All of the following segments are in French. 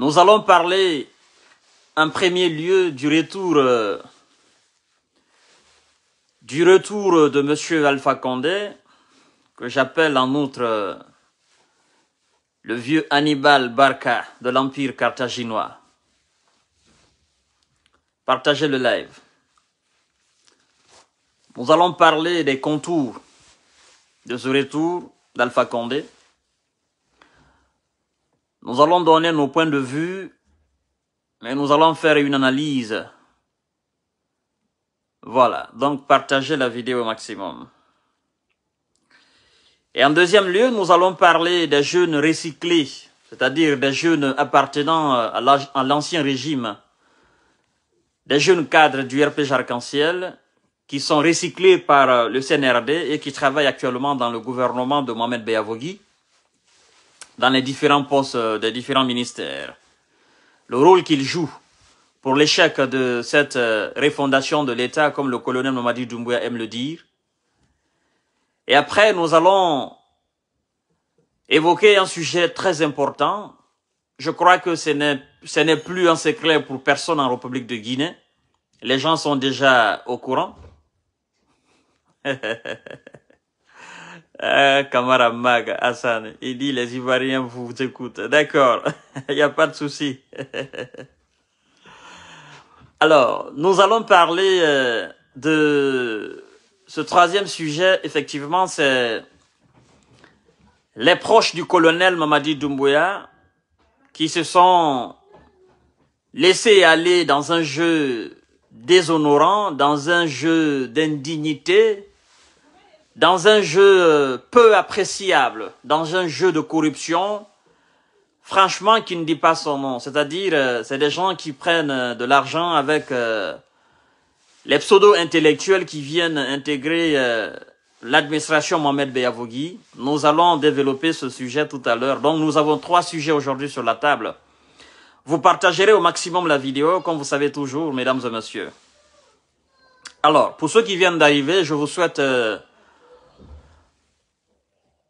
Nous allons parler en premier lieu du retour euh, du retour de M. Alpha Condé, que j'appelle en outre euh, le vieux Hannibal Barca de l'Empire carthaginois. Partagez le live. Nous allons parler des contours de ce retour d'Alpha Condé. Nous allons donner nos points de vue, mais nous allons faire une analyse. Voilà, donc partagez la vidéo au maximum. Et en deuxième lieu, nous allons parler des jeunes recyclés, c'est-à-dire des jeunes appartenant euh, à l'ancien régime, des jeunes cadres du RP Arc-en-Ciel qui sont recyclés par euh, le CNRD et qui travaillent actuellement dans le gouvernement de Mohamed Beyavogui dans les différents postes euh, des différents ministères. Le rôle qu'il joue pour l'échec de cette euh, refondation de l'État, comme le colonel Mamadi Doumbouya aime le dire. Et après, nous allons évoquer un sujet très important. Je crois que ce n'est plus un secret pour personne en République de Guinée. Les gens sont déjà au courant. Ah euh, Camara Mag, Hassan, il dit les Ivoiriens vous écoutent. D'accord, il n'y a pas de souci. Alors, nous allons parler euh, de ce troisième sujet, effectivement, c'est les proches du colonel Mamadi Doumbouya qui se sont laissés aller dans un jeu déshonorant, dans un jeu d'indignité, dans un jeu euh, peu appréciable, dans un jeu de corruption, franchement, qui ne dit pas son nom. C'est-à-dire, euh, c'est des gens qui prennent euh, de l'argent avec les pseudo-intellectuels qui viennent intégrer l'administration Mohamed Beyavogui. Nous allons développer ce sujet tout à l'heure. Donc, nous avons trois sujets aujourd'hui sur la table. Vous partagerez au maximum la vidéo, comme vous savez toujours, mesdames et messieurs. Alors, pour ceux qui viennent d'arriver, je vous souhaite...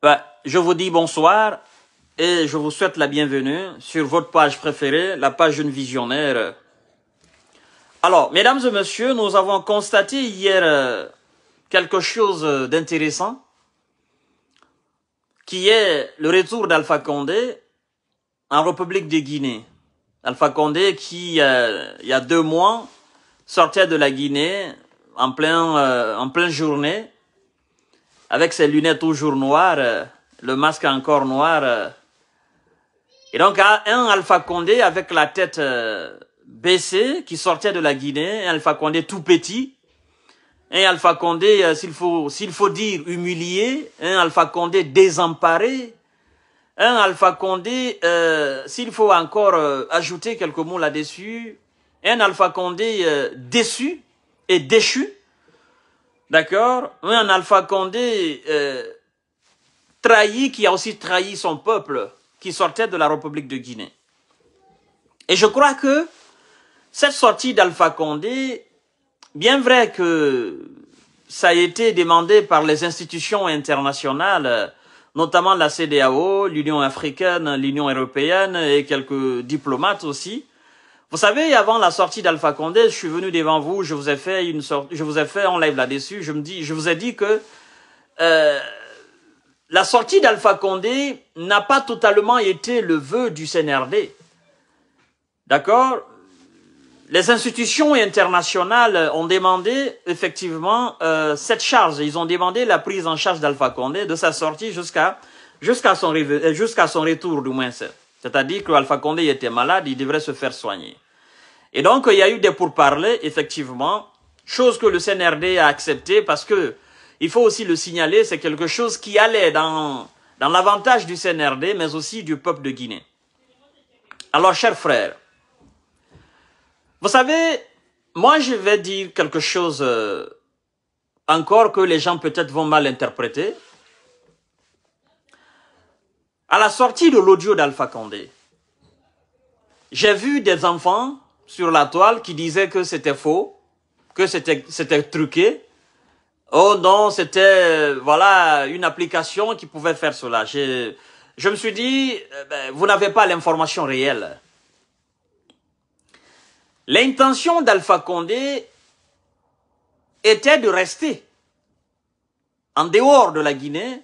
Ben, je vous dis bonsoir et je vous souhaite la bienvenue sur votre page préférée, la page d'une Visionnaire. Alors, mesdames et messieurs, nous avons constaté hier euh, quelque chose d'intéressant qui est le retour d'Alpha Condé en République de Guinée. Alpha Condé qui, euh, il y a deux mois, sortait de la Guinée en plein, euh, en plein journée avec ses lunettes toujours noires, euh, le masque encore noir. Euh. Et donc un Alpha Condé avec la tête euh, baissée qui sortait de la Guinée, un Alpha Condé tout petit, un Alpha Condé, s'il faut, s'il faut dire humilié, un Alpha Condé désemparé, un Alpha Condé, s'il faut encore ajouter quelques mots là-dessus, un Alpha Condé déçu et déchu, D'accord Oui, un Alpha Condé euh, trahi qui a aussi trahi son peuple qui sortait de la République de Guinée. Et je crois que cette sortie d'Alpha Condé, bien vrai que ça a été demandé par les institutions internationales, notamment la CDAO, l'Union africaine, l'Union européenne et quelques diplomates aussi, vous savez, avant la sortie d'Alpha Condé, je suis venu devant vous, je vous ai fait une sorte, je vous ai fait en live là-dessus. Je me dis, je vous ai dit que euh, la sortie d'Alpha Condé n'a pas totalement été le vœu du CNRD. D'accord Les institutions internationales ont demandé effectivement euh, cette charge. Ils ont demandé la prise en charge d'Alpha Condé de sa sortie jusqu'à jusqu'à son, euh, jusqu'à son retour, du moins. C'est-à-dire que Alpha Condé était malade, il devrait se faire soigner. Et donc, il y a eu des pourparlers, effectivement, chose que le CNRD a acceptée parce que, il faut aussi le signaler, c'est quelque chose qui allait dans, dans l'avantage du CNRD, mais aussi du peuple de Guinée. Alors, chers frères, vous savez, moi, je vais dire quelque chose euh, encore que les gens peut-être vont mal interpréter, à la sortie de l'audio d'Alpha Condé, j'ai vu des enfants sur la toile qui disaient que c'était faux, que c'était, c'était truqué. Oh non, c'était, euh, voilà, une application qui pouvait faire cela. Je, je me suis dit, euh, ben, vous n'avez pas l'information réelle. L'intention d'Alpha Condé était de rester en dehors de la Guinée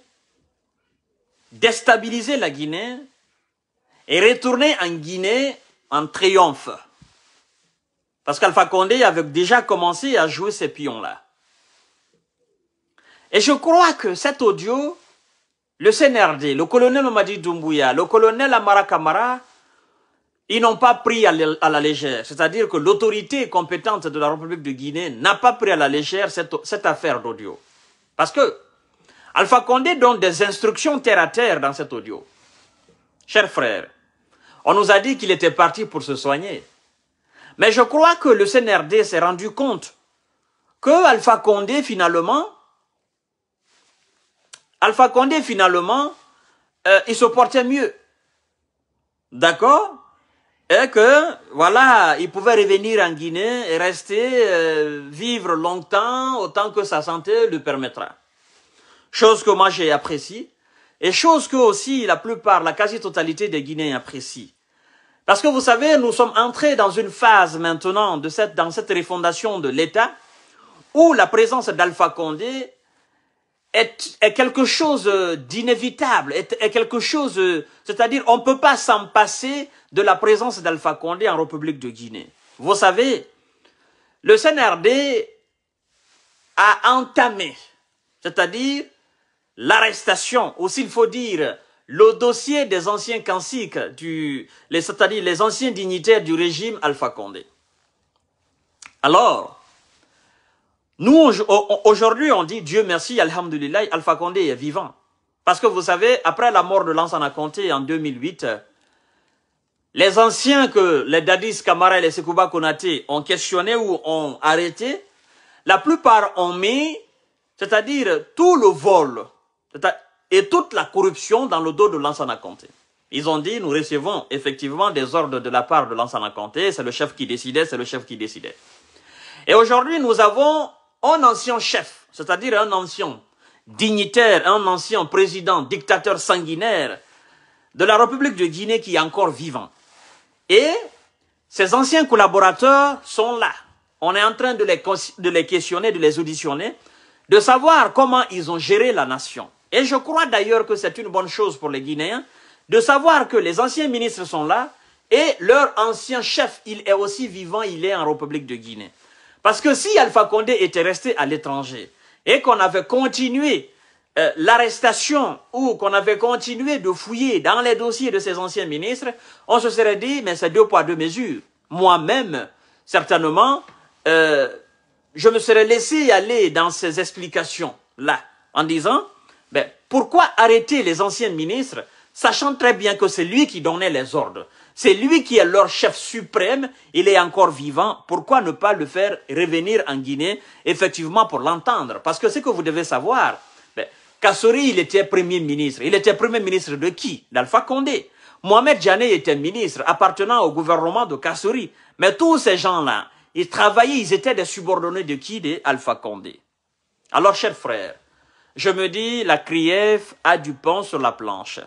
déstabiliser la Guinée et retourner en Guinée en triomphe. Parce qu'Alpha Condé avait déjà commencé à jouer ces pions-là. Et je crois que cet audio, le CNRD, le colonel Mamadi Doumbouya, le colonel Amara Kamara, ils n'ont pas pris à la légère. C'est-à-dire que l'autorité compétente de la République de Guinée n'a pas pris à la légère cette, cette affaire d'audio. Parce que Alpha Condé donne des instructions terre à terre dans cet audio. Chers frères, on nous a dit qu'il était parti pour se soigner. Mais je crois que le CNRD s'est rendu compte que Alpha Condé finalement, Alpha Condé finalement, euh, il se portait mieux. D'accord Et que, voilà, il pouvait revenir en Guinée et rester, euh, vivre longtemps, autant que sa santé le permettra chose que moi j'ai appréciée, et chose que aussi la plupart, la quasi-totalité des Guinéens apprécient. Parce que vous savez, nous sommes entrés dans une phase maintenant de cette, dans cette refondation de l'État, où la présence d'Alpha Condé est, quelque chose d'inévitable, quelque chose, c'est-à-dire on ne peut pas s'en passer de la présence d'Alpha Condé en République de Guinée. Vous savez, le CNRD a entamé, c'est-à-dire l'arrestation, aussi il faut dire le dossier des anciens les c'est-à-dire les anciens dignitaires du régime Alpha Condé. Alors, nous, aujourd'hui, on dit Dieu merci, Alhamdulillah, Alpha Condé est vivant. Parce que vous savez, après la mort de Lansana Conté en 2008, les anciens que les Dadis Kamara et les Sekouba Konaté ont questionné ou ont arrêté, la plupart ont mis, c'est-à-dire tout le vol et toute la corruption dans le dos de Lansana Conté. Ils ont dit, nous recevons effectivement des ordres de la part de Lansana Conté, c'est le chef qui décidait, c'est le chef qui décidait. Et aujourd'hui, nous avons un ancien chef, c'est-à-dire un ancien dignitaire, un ancien président, dictateur sanguinaire de la République de Guinée qui est encore vivant. Et ses anciens collaborateurs sont là. On est en train de les, de les questionner, de les auditionner, de savoir comment ils ont géré la nation. Et je crois d'ailleurs que c'est une bonne chose pour les Guinéens de savoir que les anciens ministres sont là et leur ancien chef, il est aussi vivant, il est en République de Guinée. Parce que si Alpha Condé était resté à l'étranger et qu'on avait continué euh, l'arrestation ou qu'on avait continué de fouiller dans les dossiers de ces anciens ministres, on se serait dit, mais c'est deux poids, deux mesures. Moi-même, certainement, euh, je me serais laissé aller dans ces explications-là en disant, ben, pourquoi arrêter les anciens ministres, sachant très bien que c'est lui qui donnait les ordres C'est lui qui est leur chef suprême, il est encore vivant. Pourquoi ne pas le faire revenir en Guinée, effectivement, pour l'entendre Parce que ce que vous devez savoir, ben, Kassori, il était premier ministre. Il était premier ministre de qui D'Alpha Condé. Mohamed Djané était ministre appartenant au gouvernement de Kassori. Mais tous ces gens-là, ils travaillaient, ils étaient des subordonnés de qui Alpha Condé. Alors, chers frères, je me dis, la Kriev a du pain sur la planche.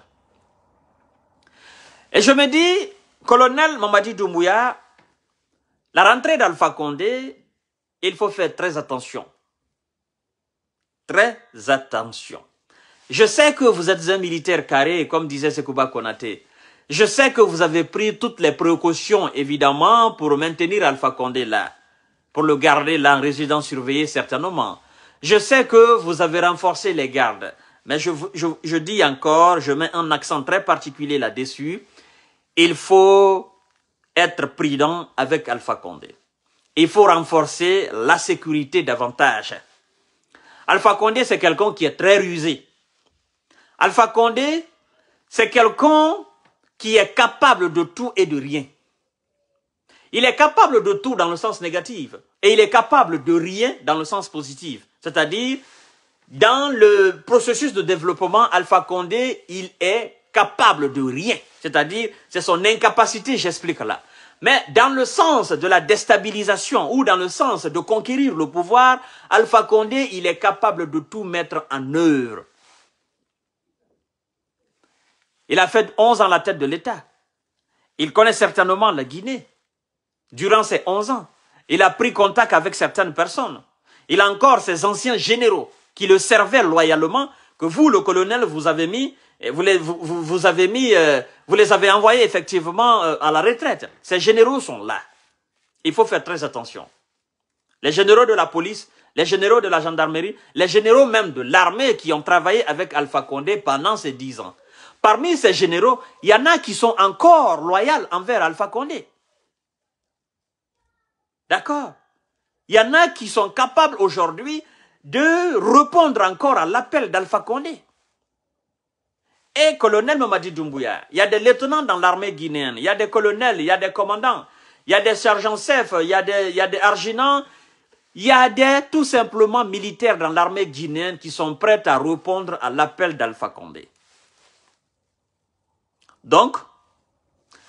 Et je me dis, colonel Mamadi Doumbouya, la rentrée d'Alpha Condé, il faut faire très attention. Très attention. Je sais que vous êtes un militaire carré, comme disait Sekouba Konate. Je sais que vous avez pris toutes les précautions, évidemment, pour maintenir Alpha Condé là, pour le garder là en résidence surveillée certainement, je sais que vous avez renforcé les gardes, mais je, je, je dis encore, je mets un accent très particulier là-dessus. Il faut être prudent avec Alpha Condé. Il faut renforcer la sécurité davantage. Alpha Condé, c'est quelqu'un qui est très rusé. Alpha Condé, c'est quelqu'un qui est capable de tout et de rien. Il est capable de tout dans le sens négatif et il est capable de rien dans le sens positif. C'est-à-dire, dans le processus de développement, Alpha Condé, il est capable de rien. C'est-à-dire, c'est son incapacité, j'explique là. Mais dans le sens de la déstabilisation ou dans le sens de conquérir le pouvoir, Alpha Condé, il est capable de tout mettre en œuvre. Il a fait 11 ans la tête de l'État. Il connaît certainement la Guinée. Durant ces 11 ans, il a pris contact avec certaines personnes. Il a encore ses anciens généraux qui le servaient loyalement, que vous, le colonel, vous avez mis, vous les, avez mis, euh, vous les avez envoyés effectivement euh, à la retraite. Ces généraux sont là. Il faut faire très attention. Les généraux de la police, les généraux de la gendarmerie, les généraux même de l'armée qui ont travaillé avec Alpha Condé pendant ces dix ans. Parmi ces généraux, il y en a qui sont encore loyaux envers Alpha Condé. D'accord il y en a qui sont capables aujourd'hui de répondre encore à l'appel d'Alpha Condé. Et colonel Mamadi Doumbouya, il y a des lieutenants dans l'armée guinéenne, il y a des colonels, il y a des commandants, il y a des sergents-chefs, il, y a des, il y a des arginants, il y a des tout simplement militaires dans l'armée guinéenne qui sont prêts à répondre à l'appel d'Alpha Condé. Donc,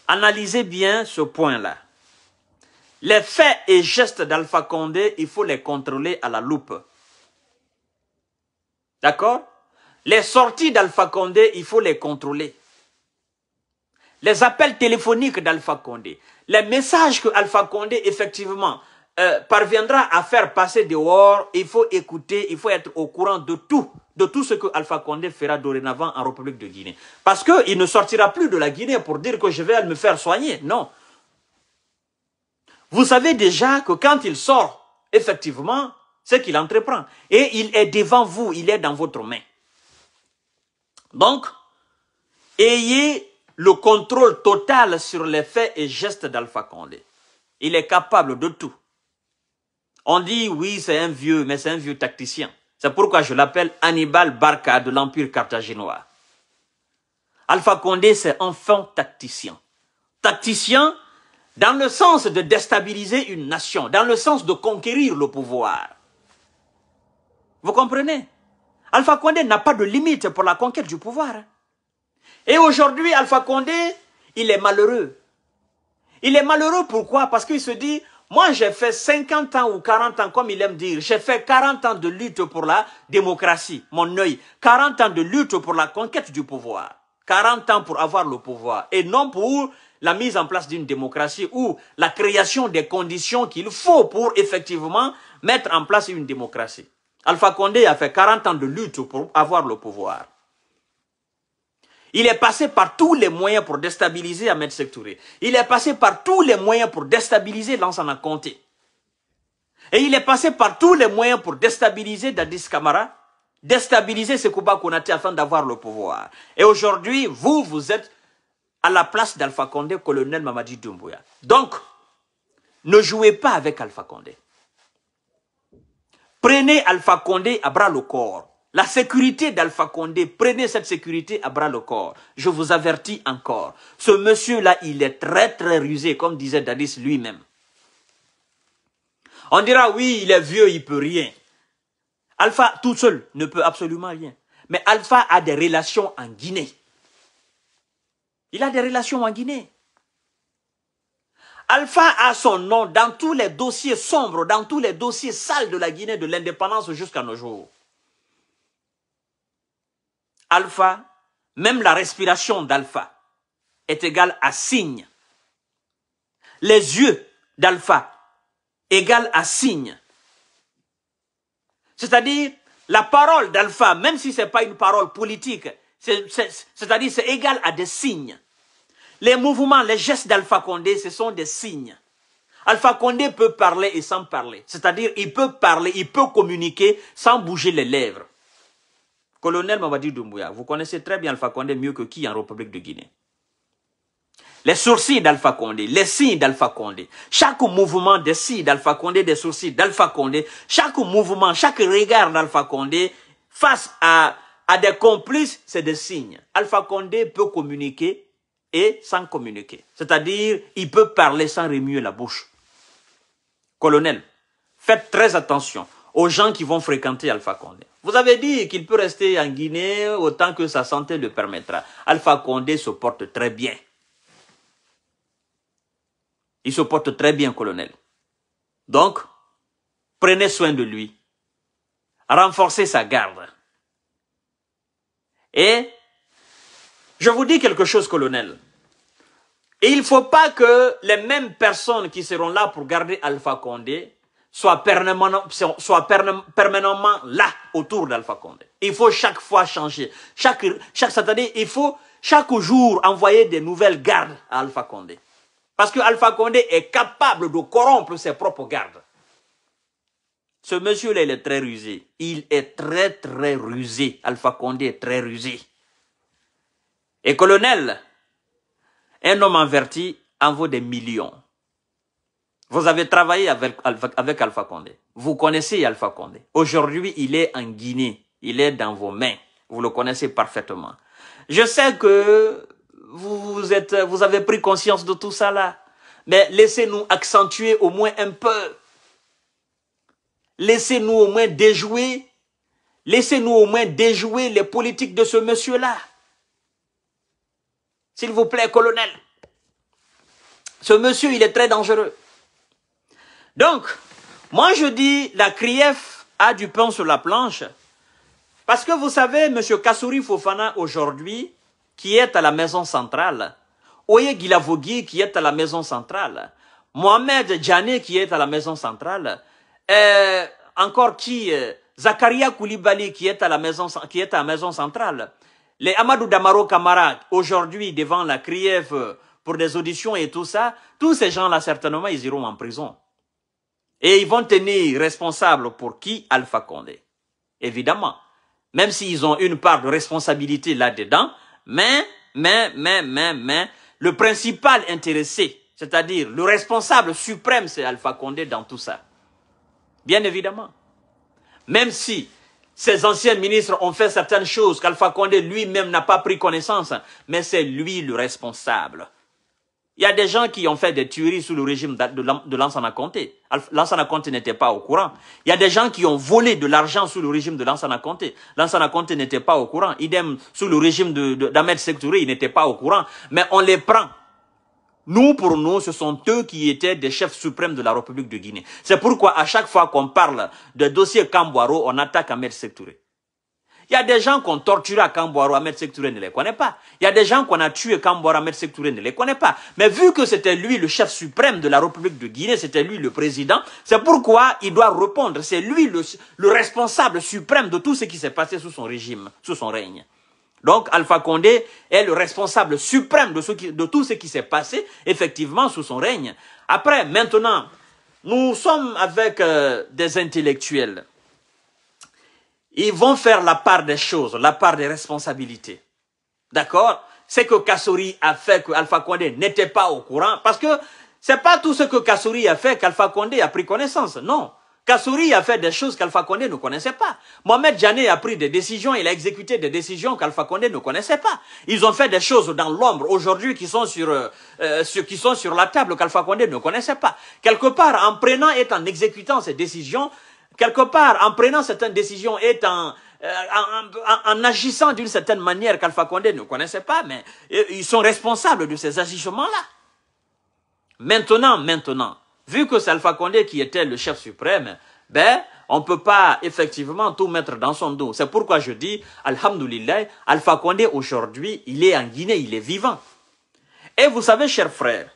analysez bien ce point-là. Les faits et gestes d'Alpha Condé, il faut les contrôler à la loupe. D'accord Les sorties d'Alpha Condé, il faut les contrôler. Les appels téléphoniques d'Alpha Condé, les messages que Alpha Condé, effectivement, euh, parviendra à faire passer dehors, il faut écouter, il faut être au courant de tout, de tout ce que Alpha Condé fera dorénavant en République de Guinée. Parce qu'il ne sortira plus de la Guinée pour dire que je vais me faire soigner. Non, vous savez déjà que quand il sort, effectivement, c'est qu'il entreprend. Et il est devant vous, il est dans votre main. Donc, ayez le contrôle total sur les faits et gestes d'Alpha Condé. Il est capable de tout. On dit, oui, c'est un vieux, mais c'est un vieux tacticien. C'est pourquoi je l'appelle Hannibal Barca de l'Empire carthaginois. Alpha Condé, c'est enfant tacticien. Tacticien dans le sens de déstabiliser une nation, dans le sens de conquérir le pouvoir. Vous comprenez Alpha Condé n'a pas de limite pour la conquête du pouvoir. Hein. Et aujourd'hui, Alpha Condé, il est malheureux. Il est malheureux pourquoi Parce qu'il se dit, moi j'ai fait 50 ans ou 40 ans, comme il aime dire, j'ai fait 40 ans de lutte pour la démocratie, mon œil, 40 ans de lutte pour la conquête du pouvoir, 40 ans pour avoir le pouvoir, et non pour la mise en place d'une démocratie ou la création des conditions qu'il faut pour effectivement mettre en place une démocratie. Alpha Condé a fait 40 ans de lutte pour avoir le pouvoir. Il est passé par tous les moyens pour déstabiliser Ahmed Sektouré. Il est passé par tous les moyens pour déstabiliser Lansana Conté. Et il est passé par tous les moyens pour déstabiliser Dadis Kamara, déstabiliser Sekouba Konati afin d'avoir le pouvoir. Et aujourd'hui, vous, vous êtes à la place d'Alpha Condé, colonel Mamadi Doumbouya. Donc, ne jouez pas avec Alpha Condé. Prenez Alpha Condé à bras le corps. La sécurité d'Alpha Condé, prenez cette sécurité à bras le corps. Je vous avertis encore. Ce monsieur-là, il est très très rusé, comme disait Dadis lui-même. On dira, oui, il est vieux, il peut rien. Alpha, tout seul, ne peut absolument rien. Mais Alpha a des relations en Guinée. Il a des relations en Guinée. Alpha a son nom dans tous les dossiers sombres, dans tous les dossiers sales de la Guinée de l'indépendance jusqu'à nos jours. Alpha, même la respiration d'Alpha est égale à signe. Les yeux d'Alpha égale à signe. C'est-à-dire, la parole d'Alpha, même si ce n'est pas une parole politique, c'est-à-dire, c'est égal à des signes. Les mouvements, les gestes d'Alpha Condé, ce sont des signes. Alpha Condé peut parler et sans parler. C'est-à-dire, il peut parler, il peut communiquer sans bouger les lèvres. Colonel Mamadi Doumbouya, vous connaissez très bien Alpha Condé mieux que qui en République de Guinée. Les sourcils d'Alpha Condé, les signes d'Alpha Condé, chaque mouvement des signes d'Alpha Condé, des sourcils d'Alpha Condé, chaque mouvement, chaque regard d'Alpha Condé, face à à des complices, c'est des signes. Alpha Condé peut communiquer et sans communiquer. C'est-à-dire, il peut parler sans remuer la bouche. Colonel, faites très attention aux gens qui vont fréquenter Alpha Condé. Vous avez dit qu'il peut rester en Guinée autant que sa santé le permettra. Alpha Condé se porte très bien. Il se porte très bien, colonel. Donc, prenez soin de lui. Renforcez sa garde. Et je vous dis quelque chose, colonel. il ne faut pas que les mêmes personnes qui seront là pour garder Alpha Condé soient, permanemment, là autour d'Alpha Condé. Il faut chaque fois changer. Chaque, chaque il faut chaque jour envoyer des nouvelles gardes à Alpha Condé. Parce que Alpha Condé est capable de corrompre ses propres gardes. Ce monsieur-là, il est très rusé. Il est très, très rusé. Alpha Condé est très rusé. Et colonel, un homme averti en vaut des millions. Vous avez travaillé avec, Alpha Condé. Vous connaissez Alpha Condé. Aujourd'hui, il est en Guinée. Il est dans vos mains. Vous le connaissez parfaitement. Je sais que vous, êtes, vous avez pris conscience de tout ça là. Mais laissez-nous accentuer au moins un peu Laissez-nous au moins déjouer, laissez-nous au moins déjouer les politiques de ce monsieur-là. S'il vous plaît, colonel. Ce monsieur, il est très dangereux. Donc, moi je dis, la CRIEF a du pain sur la planche. Parce que vous savez, monsieur Kassouri Fofana, aujourd'hui, qui est à la maison centrale, Oye Gilavogui, qui est à la maison centrale, Mohamed Djane, qui est à la maison centrale, euh, encore qui euh, Zakaria Koulibaly qui est à la maison, qui est à la maison centrale. Les Amadou Damaro Kamara, aujourd'hui devant la CRIEF euh, pour des auditions et tout ça, tous ces gens-là, certainement, ils iront en prison. Et ils vont tenir responsable pour qui Alpha Condé. Évidemment. Même s'ils ont une part de responsabilité là-dedans, mais, mais, mais, mais, mais, le principal intéressé, c'est-à-dire le responsable suprême, c'est Alpha Condé dans tout ça bien évidemment. Même si ces anciens ministres ont fait certaines choses qu'Alpha Condé lui-même n'a pas pris connaissance, hein, mais c'est lui le responsable. Il y a des gens qui ont fait des tueries sous le régime de Lansana Conté. Lansana Conté n'était pas au courant. Il y a des gens qui ont volé de l'argent sous le régime de Lansana Conté. Lansana Conté n'était pas au courant. Idem, sous le régime d'Ahmed de, il n'était pas au courant. Mais on les prend nous, pour nous, ce sont eux qui étaient des chefs suprêmes de la République de Guinée. C'est pourquoi à chaque fois qu'on parle de dossier Camboiro, on attaque Ahmed Sektouré. Il y a des gens qu'on torturait à Camboiro, Ahmed Sektouré ne les connaît pas. Il y a des gens qu'on a tués, Camboiro, Ahmed Sektouré ne les connaît pas. Mais vu que c'était lui le chef suprême de la République de Guinée, c'était lui le président, c'est pourquoi il doit répondre. C'est lui le responsable suprême de tout ce qui s'est passé sous son régime, sous son règne. Donc Alpha Condé est le responsable suprême de, tout ce qui s'est passé effectivement sous son règne. Après, maintenant, nous sommes avec euh, des intellectuels. Ils vont faire la part des choses, la part des responsabilités. D'accord C'est que Kassouri a fait que Alpha Condé n'était pas au courant parce que c'est pas tout ce que Kassouri a fait qu'Alpha Condé a pris connaissance. Non. Kassouri a fait des choses qu'Alpha Condé ne connaissait pas. Mohamed Jané a pris des décisions, il a exécuté des décisions qu'Alpha Condé ne connaissait pas. Ils ont fait des choses dans l'ombre aujourd'hui qui sont sur, euh, euh qui sont sur la table qu'Alpha Condé ne connaissait pas. Quelque part, en prenant et en exécutant ces décisions, quelque part, en prenant certaines décisions et euh, en, agissant d'une certaine manière qu'Alpha Condé ne connaissait pas, mais euh, ils sont responsables de ces agissements-là. Maintenant, maintenant, vu que c'est Alpha Condé qui était le chef suprême, ben, on ne peut pas effectivement tout mettre dans son dos. C'est pourquoi je dis, Alhamdulillah, Alpha Condé aujourd'hui, il est en Guinée, il est vivant. Et vous savez, chers frères,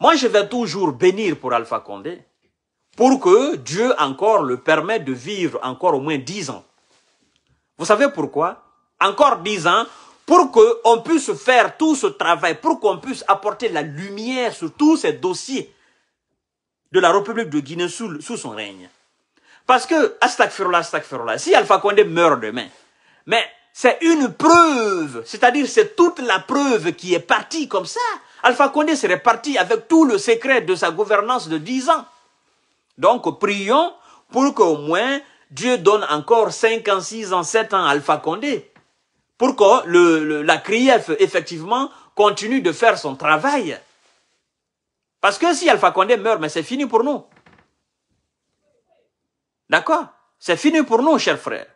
moi je vais toujours bénir pour Alpha Condé, pour que Dieu encore le permette de vivre encore au moins dix ans. Vous savez pourquoi Encore dix ans, pour qu'on puisse faire tout ce travail, pour qu'on puisse apporter la lumière sur tous ces dossiers de la République de Guinée sous, sous son règne. Parce que, astagfirullah, astagfirullah, si Alpha Condé meurt demain, mais c'est une preuve, c'est-à-dire c'est toute la preuve qui est partie comme ça. Alpha Condé serait parti avec tout le secret de sa gouvernance de 10 ans. Donc prions pour qu'au moins Dieu donne encore 5 ans, 6 ans, 7 ans à Alpha Condé. Pour que le, la CRIEF, effectivement, continue de faire son travail. Parce que si Alpha Condé meurt, mais c'est fini pour nous. D'accord C'est fini pour nous, chers frères.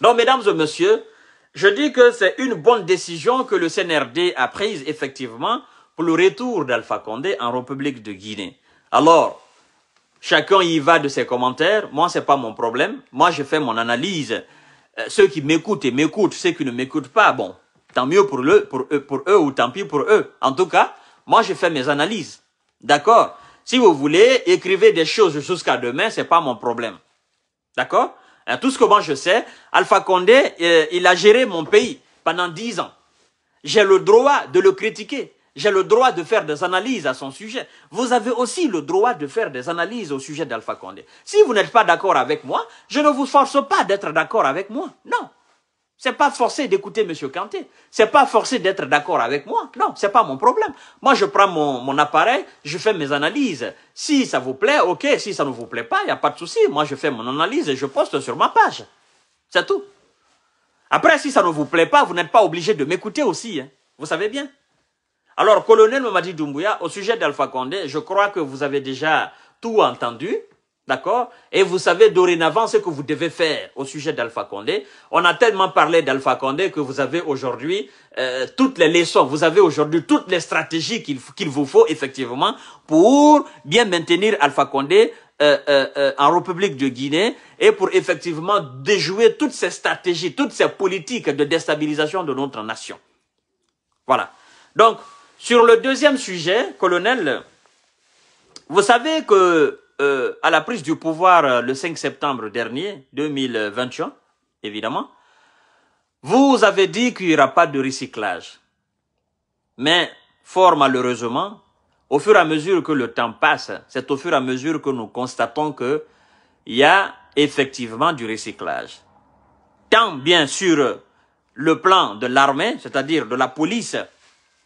Donc, mesdames et messieurs, je dis que c'est une bonne décision que le CNRD a prise, effectivement, pour le retour d'Alpha Condé en République de Guinée. Alors, chacun y va de ses commentaires. Moi, ce n'est pas mon problème. Moi, je fais mon analyse. Euh, ceux qui m'écoutent et m'écoutent, ceux qui ne m'écoutent pas, bon, tant mieux pour, eux, pour eux, pour eux, ou tant pis pour eux. En tout cas, moi, je fais mes analyses. D'accord Si vous voulez, écrivez des choses jusqu'à demain, c'est pas mon problème. D'accord Tout ce que moi je sais, Alpha Condé, euh, il a géré mon pays pendant dix ans. J'ai le droit de le critiquer. J'ai le droit de faire des analyses à son sujet. Vous avez aussi le droit de faire des analyses au sujet d'Alpha Condé. Si vous n'êtes pas d'accord avec moi, je ne vous force pas d'être d'accord avec moi. Non. C'est pas forcé d'écouter Monsieur Kanté. C'est pas forcé d'être d'accord avec moi. Non, c'est pas mon problème. Moi, je prends mon, mon, appareil, je fais mes analyses. Si ça vous plaît, ok. Si ça ne vous plaît pas, il n'y a pas de souci. Moi, je fais mon analyse et je poste sur ma page. C'est tout. Après, si ça ne vous plaît pas, vous n'êtes pas obligé de m'écouter aussi. Hein. Vous savez bien. Alors, colonel Mamadi Doumbouya, au sujet d'Alpha Condé, je crois que vous avez déjà tout entendu. D'accord Et vous savez dorénavant ce que vous devez faire au sujet d'Alpha Condé. On a tellement parlé d'Alpha Condé que vous avez aujourd'hui euh, toutes les leçons, vous avez aujourd'hui toutes les stratégies qu'il vous faut effectivement pour bien maintenir Alpha Condé euh, euh, en République de Guinée et pour effectivement déjouer toutes ces stratégies, toutes ces politiques de déstabilisation de notre nation. Voilà. Donc, sur le deuxième sujet, colonel, vous savez que euh, à la prise du pouvoir euh, le 5 septembre dernier, 2021, évidemment, vous avez dit qu'il n'y aura pas de recyclage. Mais fort malheureusement, au fur et à mesure que le temps passe, c'est au fur et à mesure que nous constatons que il y a effectivement du recyclage. Tant bien sûr le plan de l'armée, c'est-à-dire de la police,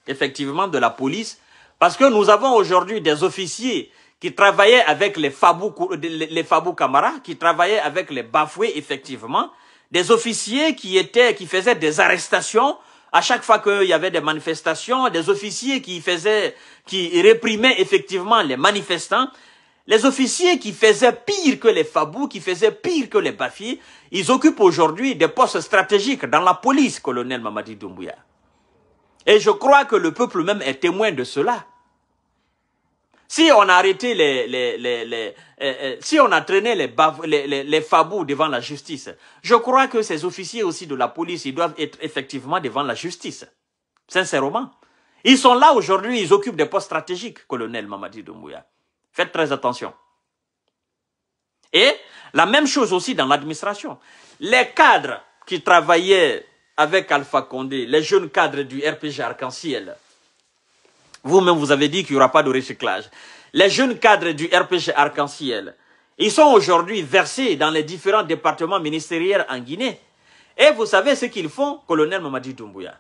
effectivement de la police, parce que nous avons aujourd'hui des officiers qui travaillaient avec les Fabou, euh, les Fabou Camara, qui travaillaient avec les Bafoué, effectivement, des officiers qui étaient, qui faisaient des arrestations à chaque fois qu'il y avait des manifestations, des officiers qui faisaient, qui réprimaient effectivement les manifestants, les officiers qui faisaient pire que les Fabou, qui faisaient pire que les Bafi, ils occupent aujourd'hui des postes stratégiques dans la police, colonel Mamadi Doumbouya. Et je crois que le peuple même est témoin de cela. Si on a arrêté les, euh, euh, si on a traîné les, les, fabous devant la justice, je crois que ces officiers aussi de la police, ils doivent être effectivement devant la justice. Sincèrement. Ils sont là aujourd'hui, ils occupent des postes stratégiques, colonel Mamadi Doumbouya. Faites très attention. Et la même chose aussi dans l'administration. Les cadres qui travaillaient avec Alpha Condé, les jeunes cadres du RPG Arc-en-Ciel, vous-même, vous avez dit qu'il n'y aura pas de recyclage. Les jeunes cadres du RPG Arc-en-Ciel, ils sont aujourd'hui versés dans les différents départements ministériels en Guinée. Et vous savez ce qu'ils font, colonel Mamadi Doumbouya.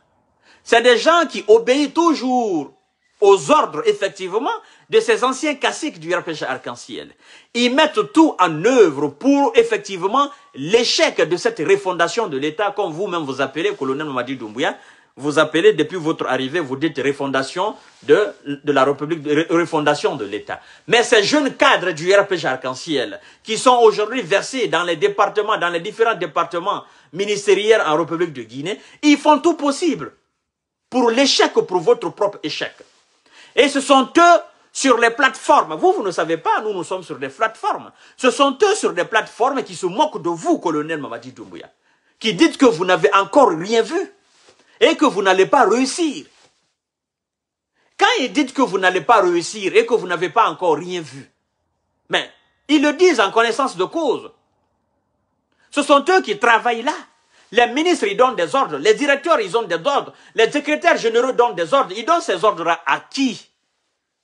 C'est des gens qui obéissent toujours aux ordres, effectivement, de ces anciens caciques du RPG Arc-en-Ciel. Ils mettent tout en œuvre pour, effectivement, l'échec de cette refondation de l'État, comme vous-même vous appelez, colonel Mamadi Doumbouya, vous appelez depuis votre arrivée, vous dites refondation de, la République, refondation de l'État. Mais ces jeunes cadres du RPG Arc-en-Ciel, qui sont aujourd'hui versés dans les départements, dans les différents départements ministériels en République de Guinée, ils font tout possible pour l'échec, pour votre propre échec. Et ce sont eux sur les plateformes. Vous, vous ne savez pas, nous, nous sommes sur des plateformes. Ce sont eux sur des plateformes qui se moquent de vous, colonel Mamadi Doumbouya, qui dites que vous n'avez encore rien vu et que vous n'allez pas réussir. Quand ils disent que vous n'allez pas réussir et que vous n'avez pas encore rien vu, mais ils le disent en connaissance de cause. Ce sont eux qui travaillent là. Les ministres, ils donnent des ordres. Les directeurs, ils ont des ordres. Les secrétaires généraux donnent des ordres. Ils donnent ces ordres à qui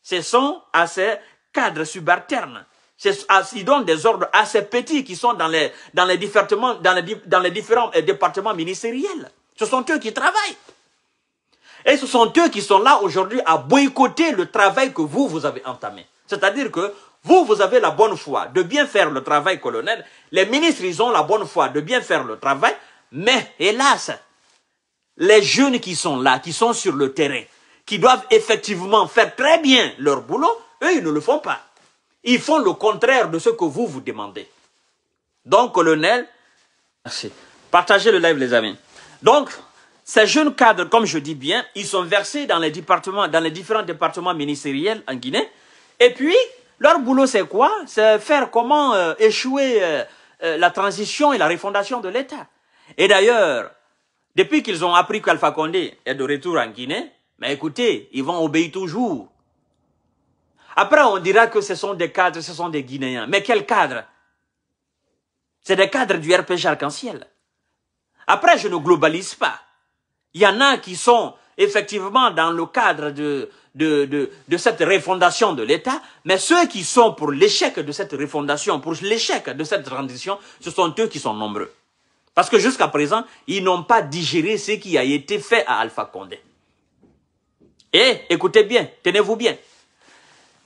Ce sont à ces cadres subalternes. Ils donnent des ordres à ces petits qui sont dans les, dans les, dans les différents euh, départements ministériels. Ce sont eux qui travaillent. Et ce sont eux qui sont là aujourd'hui à boycotter le travail que vous, vous avez entamé. C'est-à-dire que vous, vous avez la bonne foi de bien faire le travail, colonel. Les ministres, ils ont la bonne foi de bien faire le travail. Mais, hélas, les jeunes qui sont là, qui sont sur le terrain, qui doivent effectivement faire très bien leur boulot, eux, ils ne le font pas. Ils font le contraire de ce que vous vous demandez. Donc, colonel, Partagez le live, les amis. Donc, ces jeunes cadres, comme je dis bien, ils sont versés dans les départements, dans les différents départements ministériels en Guinée. Et puis, leur boulot, c'est quoi C'est faire comment euh, échouer euh, euh, la transition et la refondation de l'État. Et d'ailleurs, depuis qu'ils ont appris qu'Alpha Condé est de retour en Guinée, mais écoutez, ils vont obéir toujours. Après, on dira que ce sont des cadres, ce sont des Guinéens. Mais quel cadre C'est des cadres du RPG Arc-en-Ciel. Après, je ne globalise pas. Il y en a qui sont effectivement dans le cadre de, de, de, cette refondation de l'État, mais ceux qui sont pour l'échec de cette refondation, pour l'échec de cette transition, ce sont eux qui sont nombreux. Parce que jusqu'à présent, ils n'ont pas digéré ce qui a été fait à Alpha Condé. Et écoutez bien, tenez-vous bien.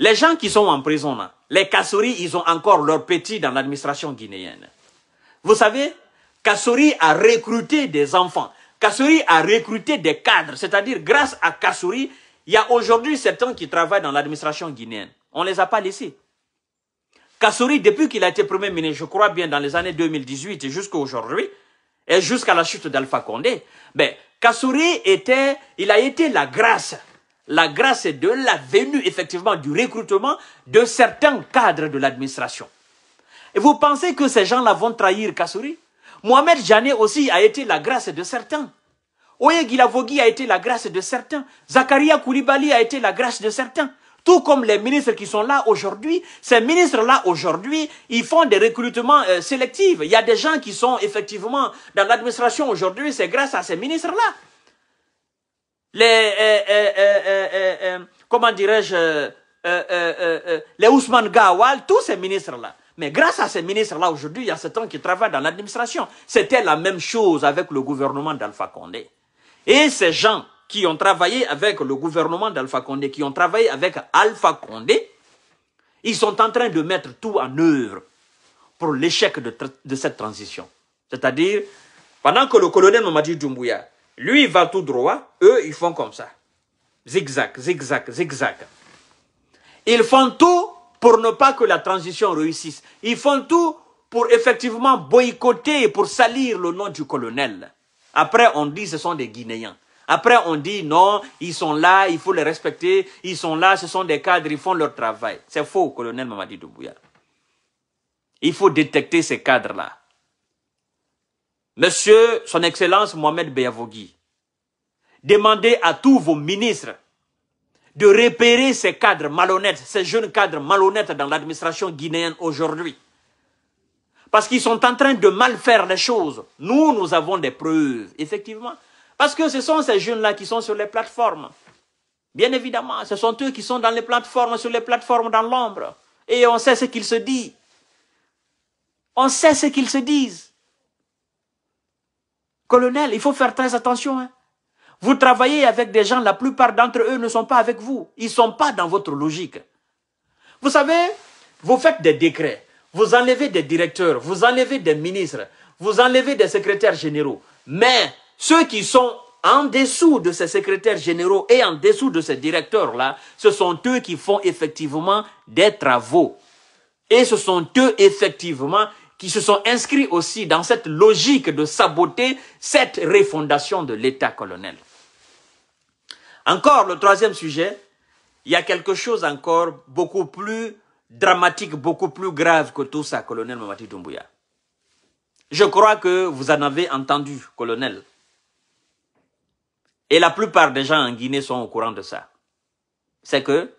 Les gens qui sont en prison, les casseries, ils ont encore leur petit dans l'administration guinéenne. Vous savez, Kassouri a recruté des enfants. Kassouri a recruté des cadres. C'est-à-dire, grâce à Kassouri, il y a aujourd'hui certains qui travaillent dans l'administration guinéenne. On ne les a pas laissés. Kassouri, depuis qu'il a été Premier ministre, je crois bien dans les années 2018 et jusqu'à aujourd'hui, et jusqu'à la chute d'Alpha Condé, ben, Kassouri était, il a été la grâce. La grâce de la venue, effectivement, du recrutement de certains cadres de l'administration. Et vous pensez que ces gens-là vont trahir Kassouri Mohamed Janet aussi a été la grâce de certains. Oye Gilavogui a été la grâce de certains. Zakaria Koulibaly a été la grâce de certains. Tout comme les ministres qui sont là aujourd'hui, ces ministres-là aujourd'hui, ils font des recrutements euh, sélectifs. Il y a des gens qui sont effectivement dans l'administration aujourd'hui, c'est grâce à ces ministres-là. Les, euh, euh, comment dirais-je, les Ousmane Gawal, tous ces ministres-là. Mais grâce à ces ministres-là, aujourd'hui, il y a ans qui travaillent dans l'administration. C'était la même chose avec le gouvernement d'Alpha Condé. Et ces gens qui ont travaillé avec le gouvernement d'Alpha Condé, qui ont travaillé avec Alpha Condé, ils sont en train de mettre tout en œuvre pour l'échec de, cette transition. C'est-à-dire, pendant que le colonel Mamadi Doumbouya, lui, va tout droit, eux, ils font comme ça. Zigzag, zigzag, zigzag. Ils font tout pour ne pas que la transition réussisse. Ils font tout pour effectivement boycotter, pour salir le nom du colonel. Après, on dit ce sont des Guinéens. Après, on dit non, ils sont là, il faut les respecter, ils sont là, ce sont des cadres, ils font leur travail. C'est faux, colonel Mamadi Doumbouya. Il faut détecter ces cadres-là. Monsieur, son Excellence Mohamed Beyavogui, demandez à tous vos ministres de repérer ces cadres malhonnêtes, ces jeunes cadres malhonnêtes dans l'administration guinéenne aujourd'hui. Parce qu'ils sont en train de mal faire les choses. Nous, nous avons des preuves, effectivement. Parce que ce sont ces jeunes-là qui sont sur les plateformes. Bien évidemment, ce sont eux qui sont dans les plateformes, sur les plateformes dans l'ombre. Et on sait ce qu'ils se disent. On sait ce qu'ils se disent. Colonel, il faut faire très attention. Hein. Vous travaillez avec des gens, la plupart d'entre eux ne sont pas avec vous. Ils ne sont pas dans votre logique. Vous savez, vous faites des décrets, vous enlevez des directeurs, vous enlevez des ministres, vous enlevez des secrétaires généraux. Mais ceux qui sont en dessous de ces secrétaires généraux et en dessous de ces directeurs-là, ce sont eux qui font effectivement des travaux. Et ce sont eux effectivement qui se sont inscrits aussi dans cette logique de saboter cette refondation de l'État colonel. Encore le troisième sujet, il y a quelque chose encore beaucoup plus dramatique, beaucoup plus grave que tout ça, colonel Mamadi Doumbouya. Je crois que vous en avez entendu, colonel. Et la plupart des gens en Guinée sont au courant de ça. C'est que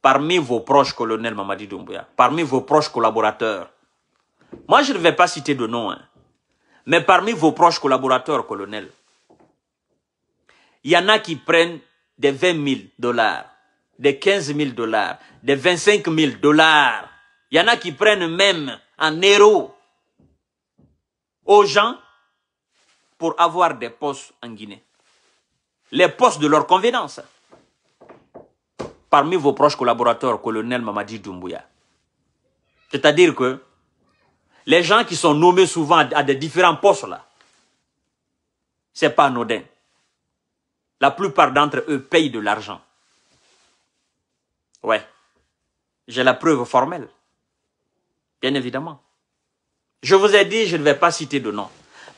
parmi vos proches, colonel Mamadi Doumbouya, parmi vos proches collaborateurs, moi je ne vais pas citer de nom, hein, mais parmi vos proches collaborateurs, colonel, il y en a qui prennent des 20 000 dollars, des 15 000 dollars, des 25 000 dollars. Il y en a qui prennent même en héros aux gens pour avoir des postes en Guinée. Les postes de leur convenance. Parmi vos proches collaborateurs, colonel Mamadi Doumbouya. C'est-à-dire que les gens qui sont nommés souvent à des différents postes là, c'est pas anodin. La plupart d'entre eux payent de l'argent. Ouais. J'ai la preuve formelle. Bien évidemment. Je vous ai dit, je ne vais pas citer de nom.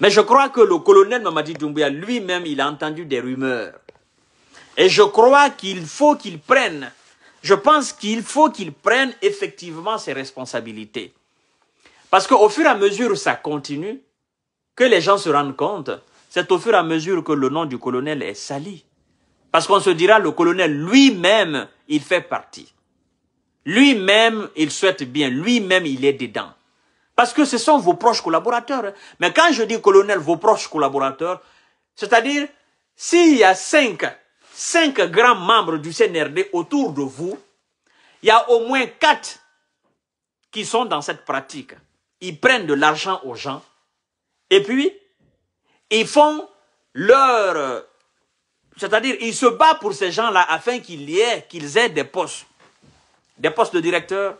Mais je crois que le colonel Mamadi Doumbouya lui-même, il a entendu des rumeurs. Et je crois qu'il faut qu'il prenne, je pense qu'il faut qu'il prenne effectivement ses responsabilités. Parce qu'au fur et à mesure où ça continue, que les gens se rendent compte c'est au fur et à mesure que le nom du colonel est sali. Parce qu'on se dira, le colonel lui-même, il fait partie. Lui-même, il souhaite bien. Lui-même, il est dedans. Parce que ce sont vos proches collaborateurs. Mais quand je dis colonel, vos proches collaborateurs, c'est-à-dire, s'il y a cinq, cinq grands membres du CNRD autour de vous, il y a au moins quatre qui sont dans cette pratique. Ils prennent de l'argent aux gens. Et puis, ils font leur... C'est-à-dire, ils se battent pour ces gens-là afin qu'il y qu'ils aient des postes. Des postes de directeur.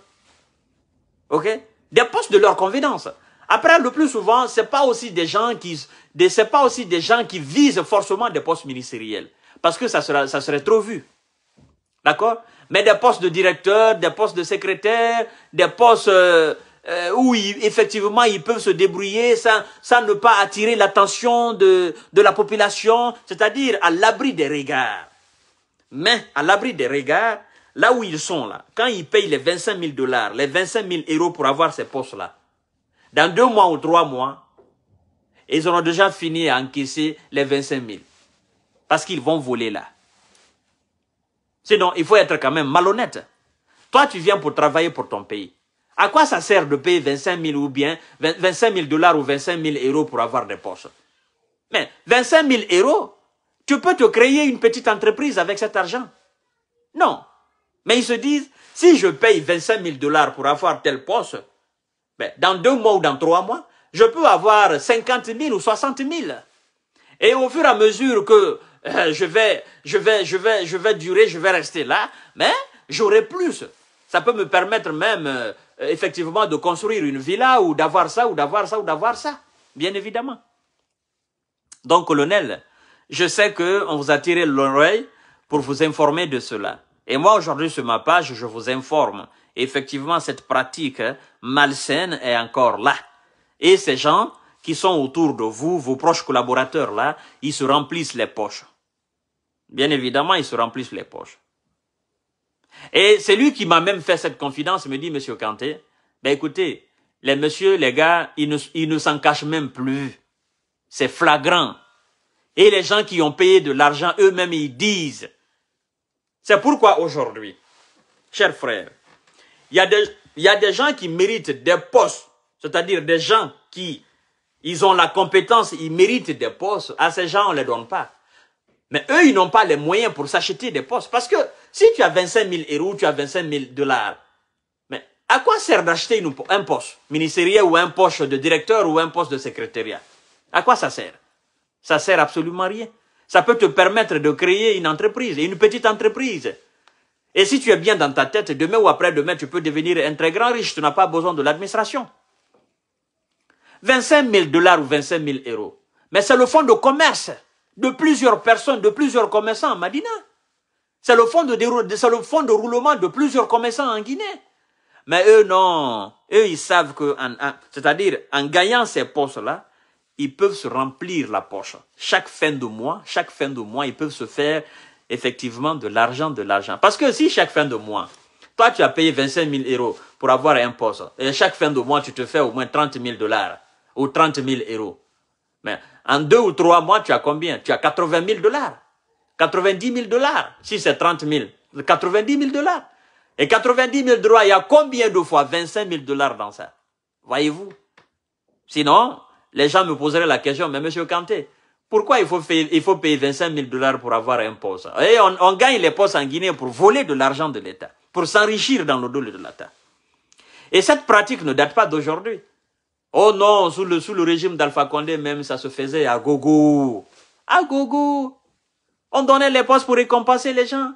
OK Des postes de leur confidence. Après, le plus souvent, c'est pas aussi des gens qui, c'est pas aussi des gens qui visent forcément des postes ministériels. Parce que ça serait trop vu. D'accord? Mais des postes de directeur, des postes de secrétaire, des postes, euh, euh, où effectivement ils peuvent se débrouiller sans, sans ne pas attirer l'attention de, de la population, c'est-à-dire à, l'abri des regards. Mais à l'abri des regards, là où ils sont là, quand ils payent les 25 000 dollars, les 25 000 euros pour avoir ces postes-là, dans deux mois ou trois mois, ils auront déjà fini à encaisser les 25 000. Parce qu'ils vont voler là. Sinon, il faut être quand même malhonnête. Toi, tu viens pour travailler pour ton pays. À quoi ça sert de payer 25 000 ou bien 25 000 dollars ou 25 000 euros pour avoir des postes Mais 25 000 euros, tu peux te créer une petite entreprise avec cet argent. Non. Mais ils se disent, si je paye 25 000 dollars pour avoir tel poste, ben, dans deux mois ou dans trois mois, je peux avoir 50 000 ou 60 000. Et au fur et à mesure que euh, je vais, je vais, je vais, je vais durer, je vais rester là, mais j'aurai plus. Ça peut me permettre même euh, euh, effectivement de construire une villa ou d'avoir ça ou d'avoir ça ou d'avoir ça, bien évidemment. Donc, colonel, je sais que on vous a tiré l'oreille pour vous informer de cela. Et moi, aujourd'hui, sur ma page, je vous informe. Effectivement, cette pratique hein, malsaine est encore là. Et ces gens qui sont autour de vous, vos proches collaborateurs là, ils se remplissent les poches. Bien évidemment, ils se remplissent les poches. Et c'est lui qui m'a même fait cette confidence, il me dit, Monsieur Kanté, ben écoutez, les messieurs, les gars, ils ne, s'en cachent même plus. C'est flagrant. Et les gens qui ont payé de l'argent, eux-mêmes, ils disent. C'est pourquoi aujourd'hui, chers frères, il y, a des, il y a des gens qui méritent des postes, c'est-à-dire des gens qui, ils ont la compétence, ils méritent des postes. À ces gens, on ne les donne pas. Mais eux, ils n'ont pas les moyens pour s'acheter des postes. Parce que si tu as 25 000 euros, tu as 25 000 dollars. Mais à quoi sert d'acheter un poste ministériel ou un poste de directeur ou un poste de secrétariat À quoi ça sert Ça sert absolument rien. Ça peut te permettre de créer une entreprise, une petite entreprise. Et si tu es bien dans ta tête, demain ou après-demain, tu peux devenir un très grand riche. Tu n'as pas besoin de l'administration. 25 000 dollars ou 25 000 euros. Mais c'est le fonds de commerce de plusieurs personnes, de plusieurs commerçants à Madina. C'est le, fond de, le de roulement de plusieurs commerçants en Guinée. Mais eux, non. Eux, ils savent que, c'est-à-dire, en gagnant ces postes-là, ils peuvent se remplir la poche. Chaque fin de mois, chaque fin de mois, ils peuvent se faire effectivement de l'argent, de l'argent. Parce que si chaque fin de mois, toi, tu as payé 25 000 euros pour avoir un poste, et chaque fin de mois, tu te fais au moins 30 000 dollars ou 30 000 euros. Mais en deux ou trois mois, tu as combien Tu as 80 000 dollars. 90 000 dollars, si c'est 30 000, 90 000 dollars. Et 90 000 droits, il y a combien de fois 25 000 dollars dans ça Voyez-vous Sinon, les gens me poseraient la question, mais monsieur Kanté, pourquoi il faut, payer, il faut payer 25 000 dollars pour avoir un poste on, on, gagne les postes en Guinée pour voler de l'argent de l'État, pour s'enrichir dans le dos de l'État. Et cette pratique ne date pas d'aujourd'hui. Oh non, sous le, sous le régime d'Alpha Condé même, ça se faisait à gogo. À gogo on donnait les postes pour récompenser les gens.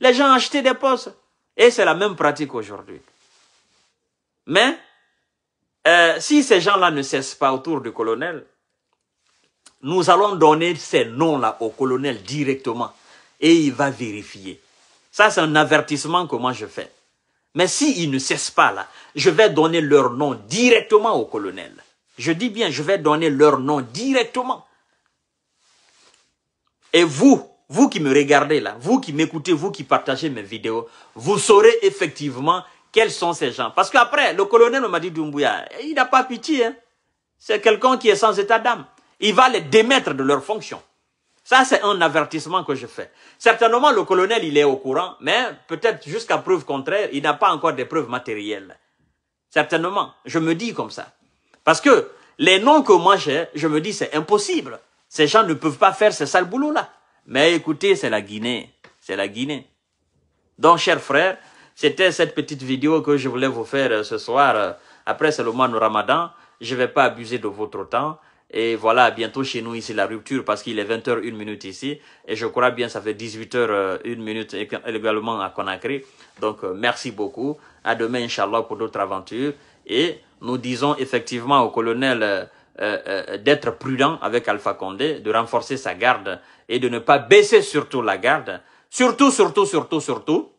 Les gens achetaient des postes. Et c'est la même pratique aujourd'hui. Mais euh, si ces gens-là ne cessent pas autour du colonel, nous allons donner ces noms-là au colonel directement et il va vérifier. Ça, c'est un avertissement que moi je fais. Mais s'ils ne cessent pas là, je vais donner leur nom directement au colonel. Je dis bien, je vais donner leur nom directement. Et vous, vous qui me regardez là, vous qui m'écoutez, vous qui partagez mes vidéos, vous saurez effectivement quels sont ces gens. Parce qu'après, le colonel m'a dit Doumbouya, il n'a pas pitié. Hein. C'est quelqu'un qui est sans état d'âme. Il va les démettre de leurs fonctions. Ça, c'est un avertissement que je fais. Certainement, le colonel, il est au courant, mais peut-être jusqu'à preuve contraire, il n'a pas encore des preuves matérielles. Certainement, je me dis comme ça. Parce que les noms que moi j'ai, je me dis c'est impossible. Ces gens ne peuvent pas faire ce sale boulot-là. Mais écoutez, c'est la Guinée. C'est la Guinée. Donc, chers frères, c'était cette petite vidéo que je voulais vous faire euh, ce soir. Euh, après, c'est le mois de Ramadan. Je ne vais pas abuser de votre temps. Et voilà, bientôt chez nous ici la rupture parce qu'il est 20h1 minute ici et je crois bien ça fait 18h1 euh, minute également à Conakry. Donc merci beaucoup. À demain inchallah pour d'autres aventures et nous disons effectivement au colonel euh, euh, d'être prudent avec Alpha Condé, de renforcer sa garde et de ne pas baisser surtout la garde. Surtout, surtout, surtout, surtout,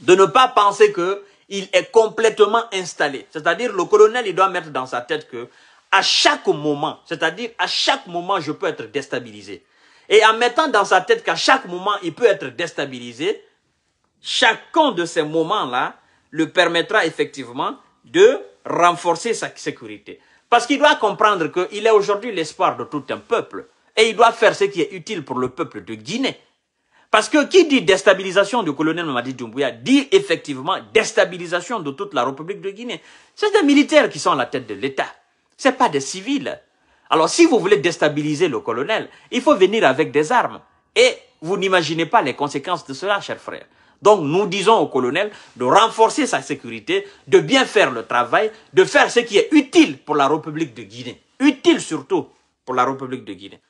de ne pas penser que il est complètement installé. C'est-à-dire, le colonel, il doit mettre dans sa tête que à chaque moment, c'est-à-dire à chaque moment, je peux être déstabilisé. Et en mettant dans sa tête qu'à chaque moment, il peut être déstabilisé, chacun de ces moments-là le permettra effectivement de renforcer sa sécurité. Parce qu'il doit comprendre qu'il est aujourd'hui l'espoir de tout un peuple. Et il doit faire ce qui est utile pour le peuple de Guinée. Parce que qui dit déstabilisation du colonel Mamadi Doumbouya dit effectivement déstabilisation de toute la République de Guinée. C'est des militaires qui sont à la tête de l'État. Ce pas des civils. Alors si vous voulez déstabiliser le colonel, il faut venir avec des armes. Et vous n'imaginez pas les conséquences de cela, cher frère. Donc nous disons au colonel de renforcer sa sécurité, de bien faire le travail, de faire ce qui est utile pour la République de Guinée. Utile surtout pour la République de Guinée.